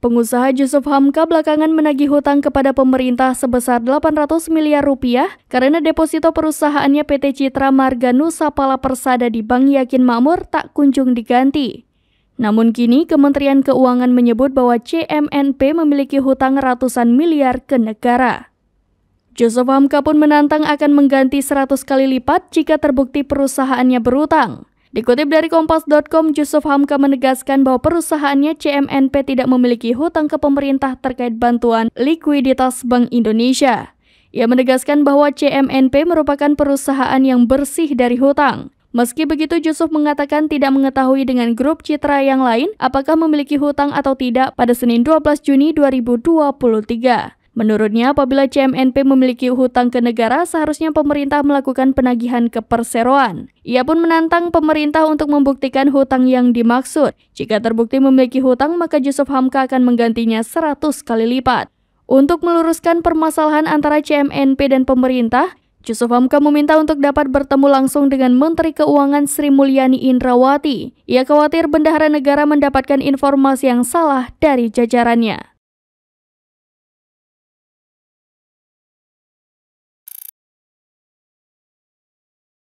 Pengusaha Yusuf Hamka belakangan menagih hutang kepada pemerintah sebesar 800 miliar rupiah karena deposito perusahaannya PT Citra Marga Nusa Pala Persada di Bank Yakin Makmur tak kunjung diganti. Namun kini Kementerian Keuangan menyebut bahwa CMNP memiliki hutang ratusan miliar ke negara. Joseph Hamka pun menantang akan mengganti 100 kali lipat jika terbukti perusahaannya berutang. Dikutip dari Kompas.com, Yusuf Hamka menegaskan bahwa perusahaannya CMNP tidak memiliki hutang ke pemerintah terkait bantuan likuiditas Bank Indonesia. Ia menegaskan bahwa CMNP merupakan perusahaan yang bersih dari hutang. Meski begitu, Yusuf mengatakan tidak mengetahui dengan grup Citra yang lain apakah memiliki hutang atau tidak pada Senin 12 Juni 2023. Menurutnya, apabila CMNP memiliki hutang ke negara, seharusnya pemerintah melakukan penagihan ke perseroan. Ia pun menantang pemerintah untuk membuktikan hutang yang dimaksud. Jika terbukti memiliki hutang, maka Yusuf Hamka akan menggantinya 100 kali lipat. Untuk meluruskan permasalahan antara CMNP dan pemerintah, Yusuf Hamka meminta untuk dapat bertemu langsung dengan Menteri Keuangan Sri Mulyani Indrawati. Ia khawatir bendahara negara mendapatkan informasi yang salah dari jajarannya.